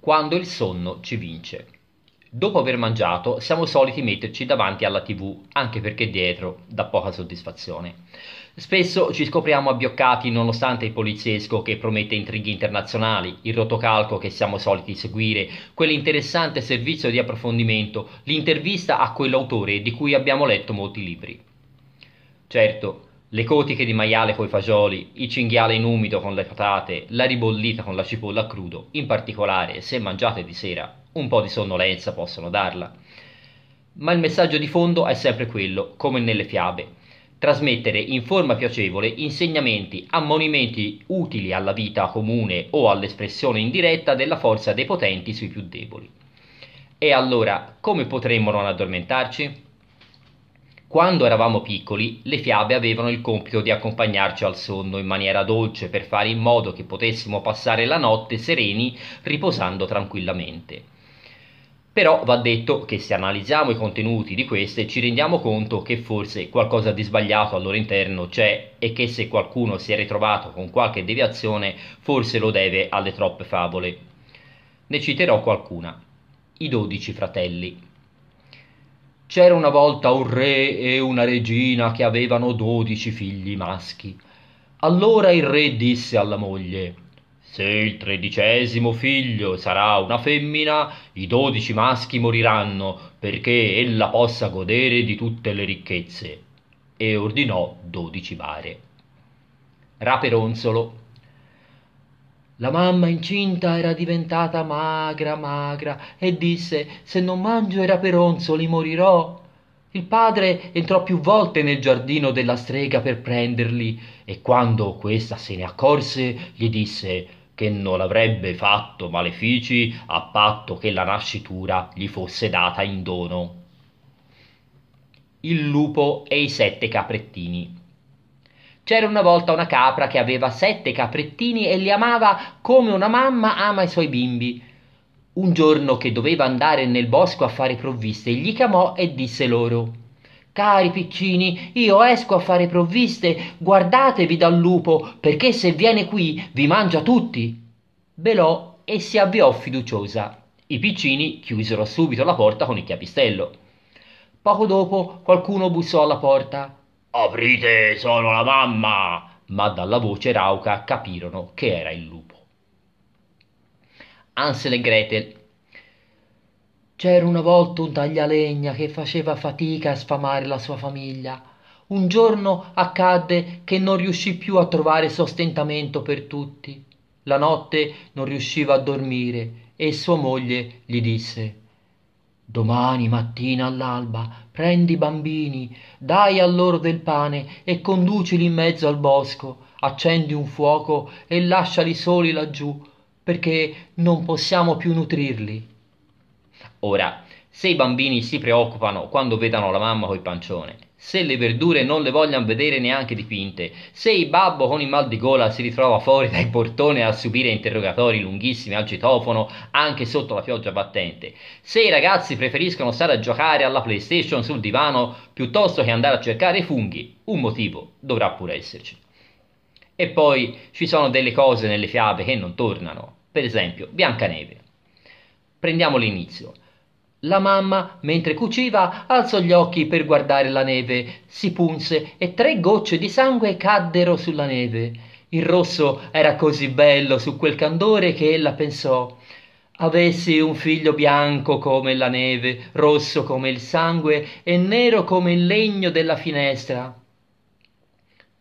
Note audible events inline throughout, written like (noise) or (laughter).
quando il sonno ci vince. Dopo aver mangiato siamo soliti metterci davanti alla tv, anche perché dietro dà poca soddisfazione. Spesso ci scopriamo abbioccati nonostante il poliziesco che promette intrighi internazionali, il rotocalco che siamo soliti seguire, quell'interessante servizio di approfondimento, l'intervista a quell'autore di cui abbiamo letto molti libri. Certo, le cotiche di maiale coi fagioli, il cinghiale in umido con le patate, la ribollita con la cipolla a crudo, in particolare se mangiate di sera un po' di sonnolenza possono darla. Ma il messaggio di fondo è sempre quello, come nelle fiabe. Trasmettere in forma piacevole insegnamenti, ammonimenti utili alla vita comune o all'espressione indiretta della forza dei potenti sui più deboli. E allora, come potremmo non addormentarci? Quando eravamo piccoli, le fiabe avevano il compito di accompagnarci al sonno in maniera dolce per fare in modo che potessimo passare la notte sereni, riposando tranquillamente. Però va detto che se analizziamo i contenuti di queste ci rendiamo conto che forse qualcosa di sbagliato al loro interno c'è e che se qualcuno si è ritrovato con qualche deviazione forse lo deve alle troppe favole. Ne citerò qualcuna. I dodici fratelli. C'era una volta un re e una regina che avevano dodici figli maschi. Allora il re disse alla moglie Se il tredicesimo figlio sarà una femmina, i dodici maschi moriranno perché ella possa godere di tutte le ricchezze. E ordinò dodici bare. Raperonzolo la mamma incinta era diventata magra, magra, e disse Se non mangio i raperonzoli morirò. Il padre entrò più volte nel giardino della strega per prenderli, e quando questa se ne accorse, gli disse che non avrebbe fatto malefici a patto che la nascitura gli fosse data in dono. Il lupo e i sette caprettini. C'era una volta una capra che aveva sette caprettini e li amava come una mamma ama i suoi bimbi. Un giorno che doveva andare nel bosco a fare provviste, gli chiamò e disse loro Cari piccini, io esco a fare provviste, guardatevi dal lupo, perché se viene qui vi mangia tutti. Belò e si avviò fiduciosa. I piccini chiusero subito la porta con il chiapistello. Poco dopo qualcuno bussò alla porta. Aprite, sono la mamma! Ma dalla voce rauca capirono che era il lupo. Ansel e Gretel c'era una volta un taglialegna che faceva fatica a sfamare la sua famiglia. Un giorno accadde che non riuscì più a trovare sostentamento per tutti. La notte non riusciva a dormire e sua moglie gli disse domani mattina all'alba prendi i bambini dai a loro del pane e conducili in mezzo al bosco accendi un fuoco e lasciali soli laggiù perché non possiamo più nutrirli ora se i bambini si preoccupano quando vedono la mamma col pancione, se le verdure non le vogliono vedere neanche dipinte, se il babbo con il mal di gola si ritrova fuori dai portoni a subire interrogatori lunghissimi al citofono anche sotto la pioggia battente, se i ragazzi preferiscono stare a giocare alla PlayStation sul divano piuttosto che andare a cercare funghi, un motivo dovrà pure esserci. E poi ci sono delle cose nelle fiabe che non tornano, per esempio Biancaneve. Prendiamo l'inizio. La mamma, mentre cuciva, alzò gli occhi per guardare la neve, si punse e tre gocce di sangue caddero sulla neve. Il rosso era così bello su quel candore che ella pensò Avessi un figlio bianco come la neve, rosso come il sangue e nero come il legno della finestra.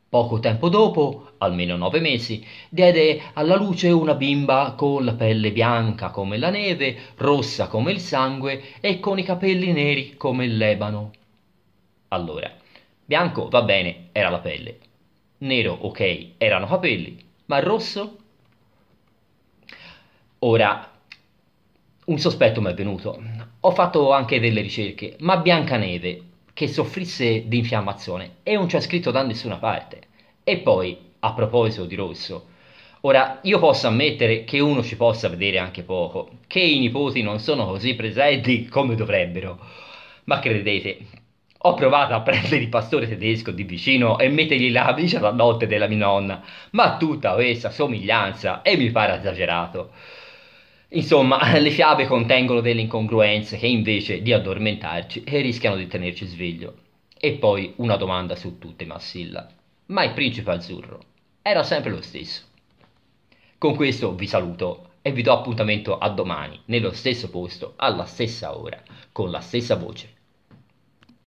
Poco tempo dopo, almeno nove mesi, diede alla luce una bimba con la pelle bianca come la neve, rossa come il sangue e con i capelli neri come il lebano. Allora, bianco va bene, era la pelle. Nero, ok, erano capelli, ma rosso? Ora, un sospetto mi è venuto. Ho fatto anche delle ricerche, ma Biancaneve che soffrisse di infiammazione e non c'è scritto da nessuna parte. E poi, a proposito di rosso, Ora, io posso ammettere che uno ci possa vedere anche poco, che i nipoti non sono così presenti come dovrebbero, ma credete, ho provato a prendere il pastore tedesco di vicino e mettergli la camicia da notte della mia nonna, ma tutta questa somiglianza e mi pare esagerato. Insomma, (laughs) le fiabe contengono delle incongruenze che invece di addormentarci eh, rischiano di tenerci sveglio. E poi una domanda su tutte, Massilla. Ma il principe azzurro era sempre lo stesso. Con questo vi saluto e vi do appuntamento a domani, nello stesso posto, alla stessa ora, con la stessa voce.